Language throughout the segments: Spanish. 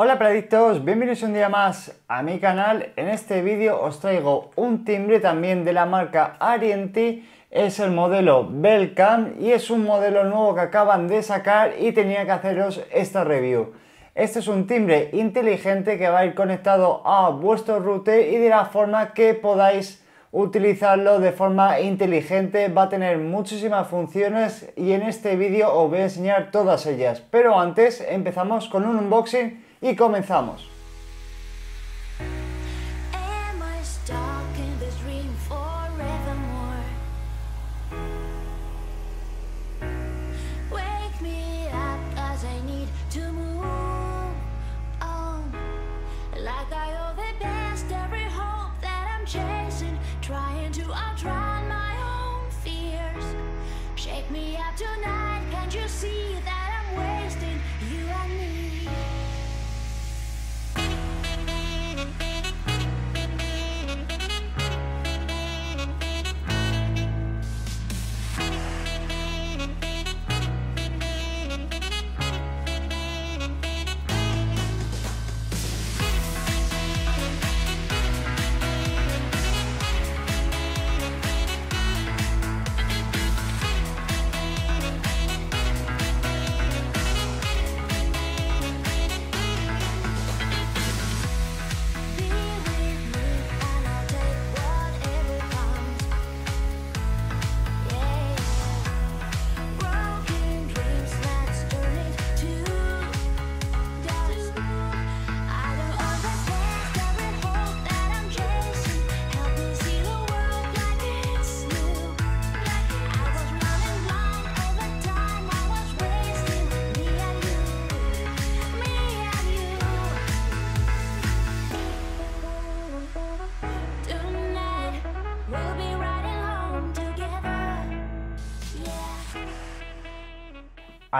Hola predictos, bienvenidos un día más a mi canal. En este vídeo os traigo un timbre también de la marca Arienty Es el modelo Belcam y es un modelo nuevo que acaban de sacar y tenía que haceros esta review. Este es un timbre inteligente que va a ir conectado a vuestro router y de la forma que podáis utilizarlo de forma inteligente, va a tener muchísimas funciones y en este vídeo os voy a enseñar todas ellas. Pero antes empezamos con un unboxing y comenzamos.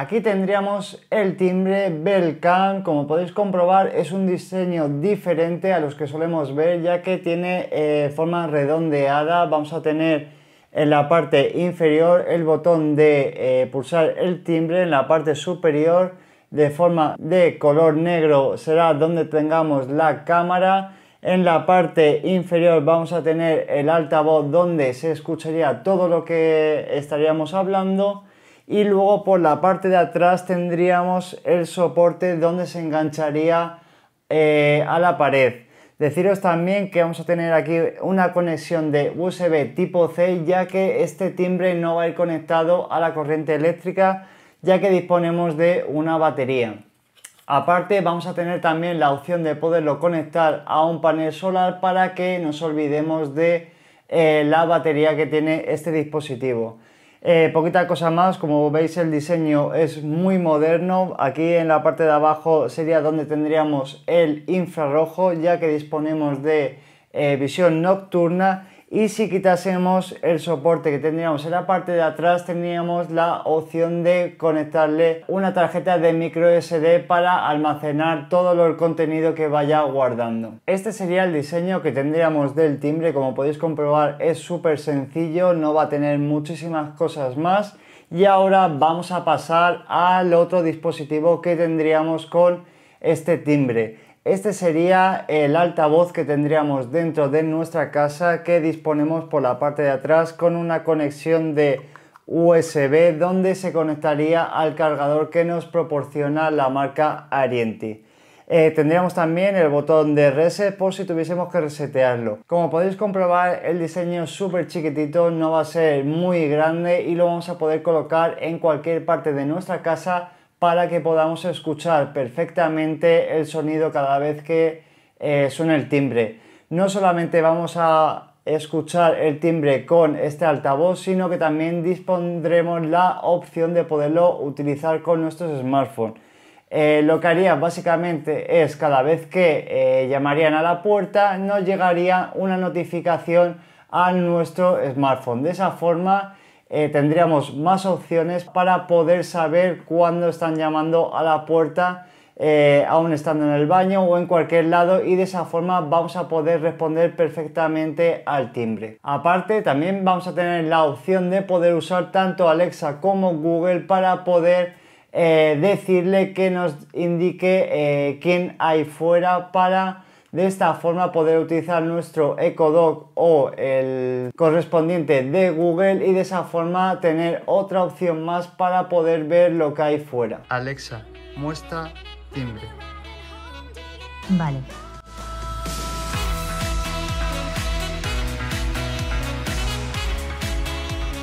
Aquí tendríamos el timbre Belcan, como podéis comprobar es un diseño diferente a los que solemos ver ya que tiene eh, forma redondeada, vamos a tener en la parte inferior el botón de eh, pulsar el timbre, en la parte superior de forma de color negro será donde tengamos la cámara, en la parte inferior vamos a tener el altavoz donde se escucharía todo lo que estaríamos hablando y luego por la parte de atrás tendríamos el soporte donde se engancharía eh, a la pared. Deciros también que vamos a tener aquí una conexión de USB tipo C ya que este timbre no va a ir conectado a la corriente eléctrica ya que disponemos de una batería. Aparte vamos a tener también la opción de poderlo conectar a un panel solar para que nos olvidemos de eh, la batería que tiene este dispositivo. Eh, poquita cosa más, como veis el diseño es muy moderno, aquí en la parte de abajo sería donde tendríamos el infrarrojo ya que disponemos de eh, visión nocturna y si quitásemos el soporte que tendríamos en la parte de atrás tendríamos la opción de conectarle una tarjeta de micro SD para almacenar todo el contenido que vaya guardando. Este sería el diseño que tendríamos del timbre, como podéis comprobar es súper sencillo, no va a tener muchísimas cosas más y ahora vamos a pasar al otro dispositivo que tendríamos con este timbre. Este sería el altavoz que tendríamos dentro de nuestra casa que disponemos por la parte de atrás con una conexión de USB donde se conectaría al cargador que nos proporciona la marca Arienti. Eh, tendríamos también el botón de reset por si tuviésemos que resetearlo. Como podéis comprobar el diseño es súper chiquitito, no va a ser muy grande y lo vamos a poder colocar en cualquier parte de nuestra casa para que podamos escuchar perfectamente el sonido cada vez que suena eh, suene el timbre. No solamente vamos a escuchar el timbre con este altavoz, sino que también dispondremos la opción de poderlo utilizar con nuestros smartphone eh, lo que haría básicamente es cada vez que eh, llamarían a la puerta nos llegaría una notificación a nuestro smartphone. De esa forma eh, tendríamos más opciones para poder saber cuándo están llamando a la puerta eh, aún estando en el baño o en cualquier lado y de esa forma vamos a poder responder perfectamente al timbre. Aparte también vamos a tener la opción de poder usar tanto Alexa como Google para poder eh, decirle que nos indique quién hay fuera para de esta forma poder utilizar nuestro Ecodoc o el correspondiente de Google y de esa forma tener otra opción más para poder ver lo que hay fuera. Alexa, muestra timbre. Vale,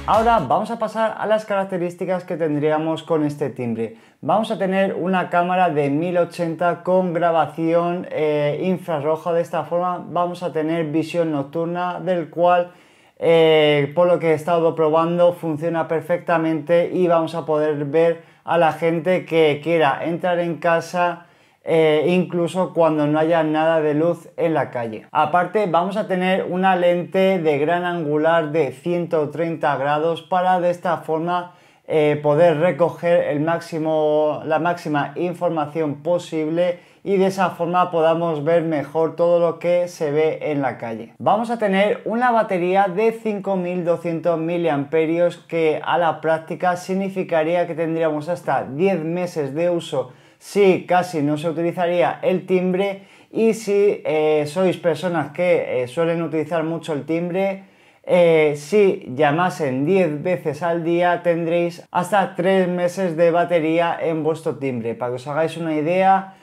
Ahora vamos a pasar a las características que tendríamos con este timbre. Vamos a tener una cámara de 1080 con grabación eh, infrarroja. De esta forma vamos a tener visión nocturna del cual eh, por lo que he estado probando funciona perfectamente y vamos a poder ver a la gente que quiera entrar en casa eh, incluso cuando no haya nada de luz en la calle. Aparte vamos a tener una lente de gran angular de 130 grados para de esta forma eh, poder recoger el máximo, la máxima información posible y de esa forma podamos ver mejor todo lo que se ve en la calle. Vamos a tener una batería de 5200 mAh que a la práctica significaría que tendríamos hasta 10 meses de uso sí casi no se utilizaría el timbre y si eh, sois personas que eh, suelen utilizar mucho el timbre, eh, si llamasen 10 veces al día tendréis hasta 3 meses de batería en vuestro timbre. Para que os hagáis una idea,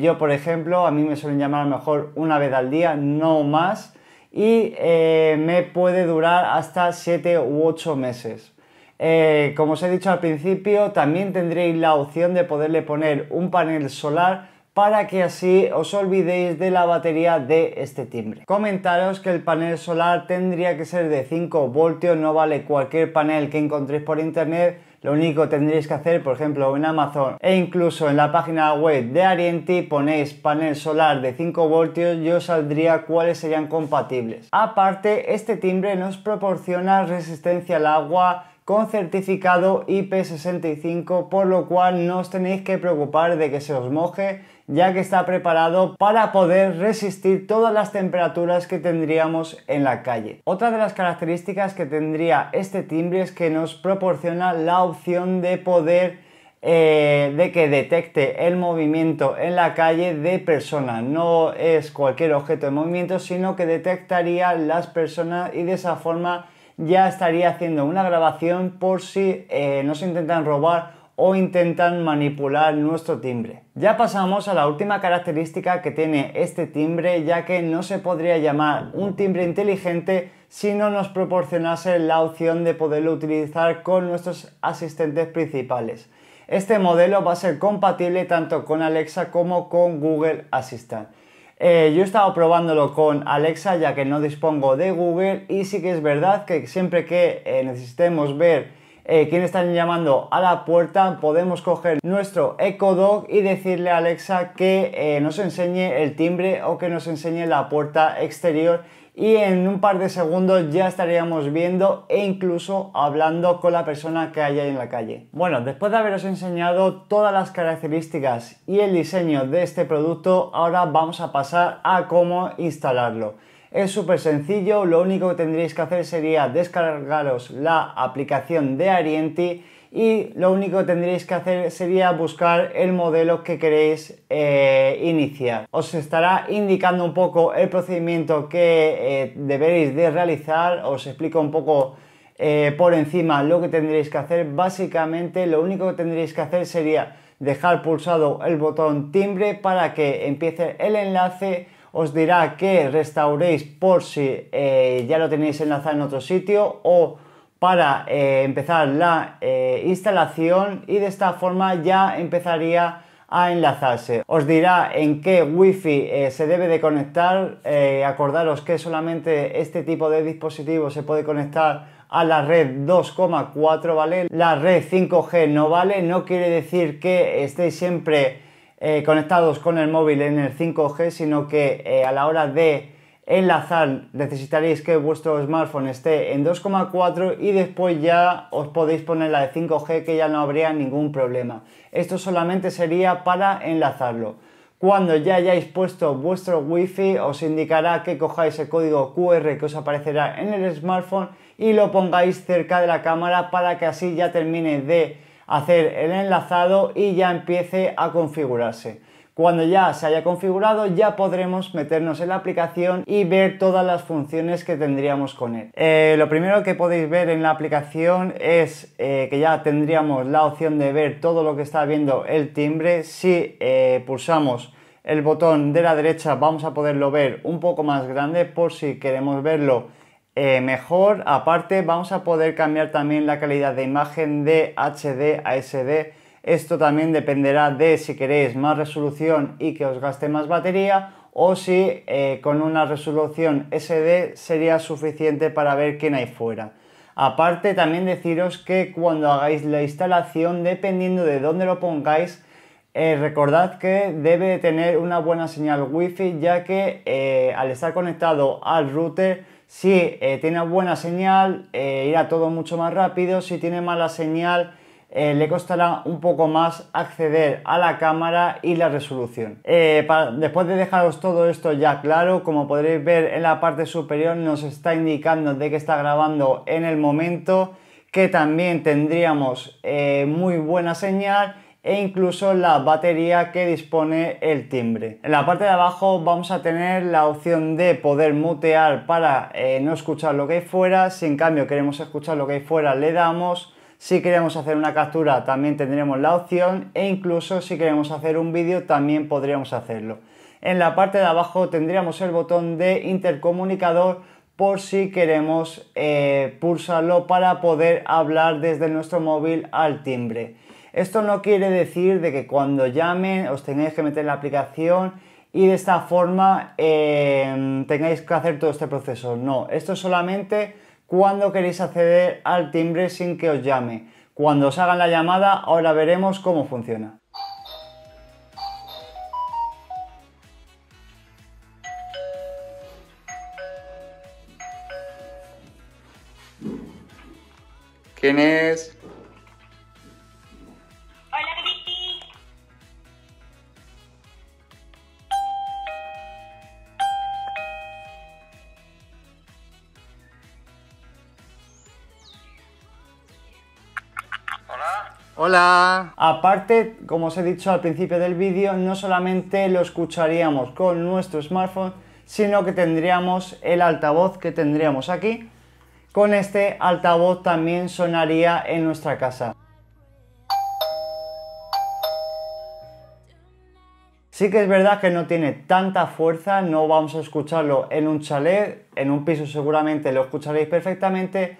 yo por ejemplo, a mí me suelen llamar a lo mejor una vez al día, no más, y me puede durar hasta 7 u 8 meses. Eh, como os he dicho al principio, también tendréis la opción de poderle poner un panel solar para que así os olvidéis de la batería de este timbre. Comentaros que el panel solar tendría que ser de 5 voltios, no vale cualquier panel que encontréis por internet, lo único que tendréis que hacer, por ejemplo, en Amazon e incluso en la página web de Arienti ponéis panel solar de 5 voltios y os saldría cuáles serían compatibles. Aparte, este timbre nos proporciona resistencia al agua, con certificado IP65, por lo cual no os tenéis que preocupar de que se os moje, ya que está preparado para poder resistir todas las temperaturas que tendríamos en la calle. Otra de las características que tendría este timbre es que nos proporciona la opción de poder eh, de que detecte el movimiento en la calle de persona, No es cualquier objeto de movimiento, sino que detectaría las personas y de esa forma ya estaría haciendo una grabación por si eh, nos intentan robar o intentan manipular nuestro timbre. Ya pasamos a la última característica que tiene este timbre, ya que no se podría llamar un timbre inteligente si no nos proporcionase la opción de poderlo utilizar con nuestros asistentes principales. Este modelo va a ser compatible tanto con Alexa como con Google Assistant. Eh, yo he estado probándolo con Alexa ya que no dispongo de Google y sí que es verdad que siempre que eh, necesitemos ver eh, quién están llamando a la puerta, podemos coger nuestro Echo Dog y decirle a Alexa que nos enseñe el timbre o que nos enseñe la puerta exterior y en un par de segundos ya estaríamos viendo e incluso hablando con la persona que hay ahí en la calle. Bueno, después de haberos enseñado todas las características y el diseño de este producto, ahora vamos a pasar a cómo instalarlo. Es súper sencillo, lo único que tendréis que hacer sería descargaros la aplicación de Arienti y lo único que tendréis que hacer sería buscar el modelo que queréis eh, iniciar. Os estará indicando un poco el procedimiento que eh, deberéis de realizar, os explico un poco eh, por encima lo que tendréis que hacer. Básicamente lo único que tendréis que hacer sería dejar pulsado el botón timbre para que empiece el enlace os dirá que restauréis por si ya lo tenéis enlazado en otro sitio o para eh, empezar la eh, instalación y de esta forma ya empezaría a enlazarse. Os dirá en qué wifi eh, se debe de conectar. acordaros que solamente este tipo de dispositivo se puede conectar a la red 2,4, ¿vale? La red 5G no vale, no quiere decir que estéis siempre conectados con el móvil en el 5G, sino que a la hora de enlazar. Necesitaréis que vuestro smartphone esté en 2,4 y después ya os podéis poner la de 5G que ya no habría ningún problema. Esto solamente sería para enlazarlo. Cuando ya hayáis puesto vuestro wifi os indicará que cojáis el código QR que os aparecerá en el smartphone y lo pongáis cerca de la cámara para que así ya termine de hacer el enlazado y ya empiece a configurarse. Cuando ya se haya configurado ya podremos meternos en la aplicación y ver todas las funciones que tendríamos con él. Eh, lo primero que podéis ver en la aplicación es eh, que ya tendríamos la opción de ver todo lo que está viendo el timbre. Si eh, pulsamos el botón de la derecha vamos a poderlo ver un poco más grande por si queremos verlo mejor. Aparte vamos a poder cambiar también la calidad de imagen de HD a SD esto también dependerá de si queréis más resolución y que os gaste más batería o si eh, con una resolución SD sería suficiente para ver quién hay fuera. Aparte también deciros que cuando hagáis la instalación, dependiendo de dónde lo pongáis, eh, recordad que debe tener una buena señal wifi ya que eh, al estar conectado al router, si tiene buena señal irá todo mucho más rápido, si tiene mala señal eh, le costará un poco más acceder a la cámara y la resolución. Eh, después de dejaros todo esto ya claro, como podréis ver en la parte superior nos está indicando de que está grabando en el momento, que también tendríamos eh, muy buena señal e incluso la batería que dispone el timbre. En la parte de abajo vamos a tener la opción de poder mutear para no escuchar lo que hay fuera, si en cambio queremos escuchar lo que hay fuera le damos si queremos hacer una captura también tendremos la opción e incluso si queremos hacer un vídeo también podríamos hacerlo. En la parte de abajo tendríamos el botón de intercomunicador por si queremos eh, pulsarlo para poder hablar desde nuestro móvil al timbre. Esto no quiere decir de que cuando llamen os tengáis que meter en la aplicación y de esta forma eh, tengáis que hacer todo este proceso. No, esto solamente cuando queréis acceder al timbre sin que os llame. Cuando os hagan la llamada, ahora veremos cómo funciona. ¿Quién es? Hola. Aparte, como os he dicho al principio del vídeo, no solamente lo escucharíamos con nuestro smartphone, sino que tendríamos el altavoz que tendríamos aquí. Con este altavoz también sonaría en nuestra casa. Sí que es verdad que no tiene tanta fuerza, no vamos a escucharlo en un chalet, en un piso seguramente lo escucharéis perfectamente,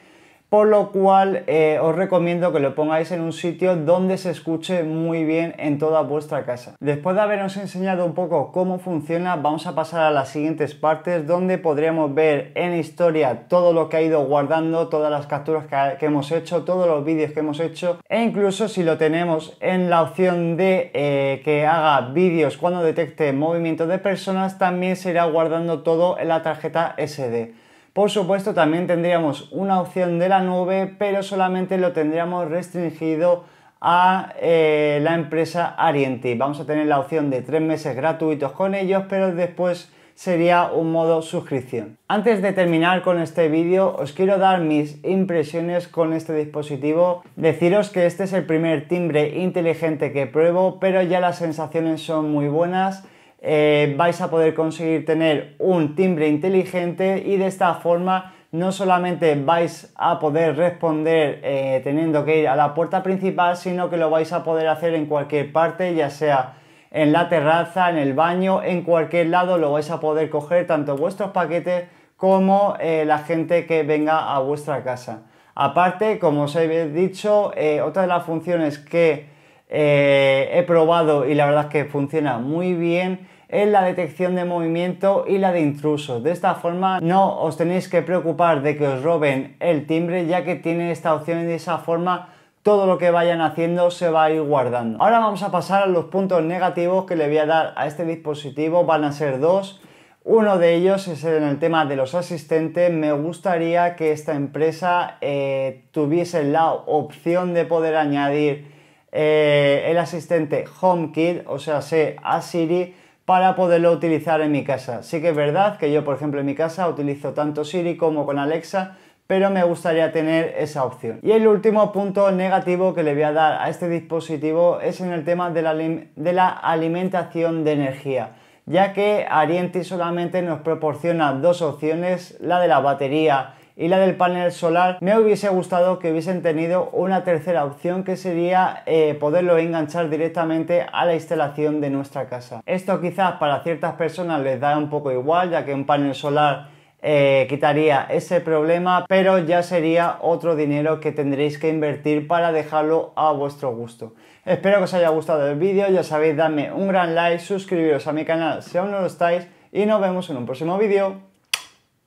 por lo cual eh, os recomiendo que lo pongáis en un sitio donde se escuche muy bien en toda vuestra casa. Después de haberos enseñado un poco cómo funciona, vamos a pasar a las siguientes partes donde podríamos ver en historia todo lo que ha ido guardando, todas las capturas que, hemos hecho, todos los vídeos que hemos hecho e incluso si lo tenemos en la opción de eh, que haga vídeos cuando detecte movimiento de personas, también se irá guardando todo en la tarjeta SD. Por supuesto, también tendríamos una opción de la nube, pero solamente lo tendríamos restringido a eh, la empresa Arienti. Vamos a tener la opción de tres meses gratuitos con ellos, pero después sería un modo suscripción. Antes de terminar con este vídeo os quiero dar mis impresiones con este dispositivo. Deciros que este es el primer timbre inteligente que pruebo, pero ya las sensaciones son muy buenas. Eh, vais a poder conseguir tener un timbre inteligente y de esta forma no solamente vais a poder responder eh, teniendo que ir a la puerta principal, sino que lo vais a poder hacer en cualquier parte, ya sea en la terraza, en el baño, en cualquier lado, lo vais a poder coger tanto vuestros paquetes como eh, la gente que venga a vuestra casa. Aparte, como os he dicho, otra de las funciones que eh, he probado y la verdad es que funciona muy bien en la detección de movimiento y la de intrusos. De esta forma no os tenéis que preocupar de que os roben el timbre ya que tiene esta opción y de esa forma todo lo que vayan haciendo se va a ir guardando. Ahora vamos a pasar a los puntos negativos que le voy a dar a este dispositivo. Van a ser dos. Uno de ellos es en el tema de los asistentes. Me gustaría que esta empresa eh, tuviese la opción de poder añadir eh, el asistente HomeKit, o sea, sé a Siri, para poderlo utilizar en mi casa. Sí que es verdad que yo, por ejemplo, en mi casa utilizo tanto Siri como con Alexa, pero me gustaría tener esa opción. Y el último punto negativo que le voy a dar a este dispositivo es en el tema de la, de la alimentación de energía, ya que Arienti solamente nos proporciona dos opciones, la de la batería y la del panel solar, me hubiese gustado que hubiesen tenido una tercera opción que sería eh, poderlo enganchar directamente a la instalación de nuestra casa. Esto quizás para ciertas personas les da un poco igual, ya que un panel solar eh, quitaría ese problema, pero ya sería otro dinero que tendréis que invertir para dejarlo a vuestro gusto. Espero que os haya gustado el vídeo, ya sabéis, dadme un gran like, suscribiros a mi canal si aún no lo estáis y nos vemos en un próximo vídeo.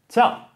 ¡Chao!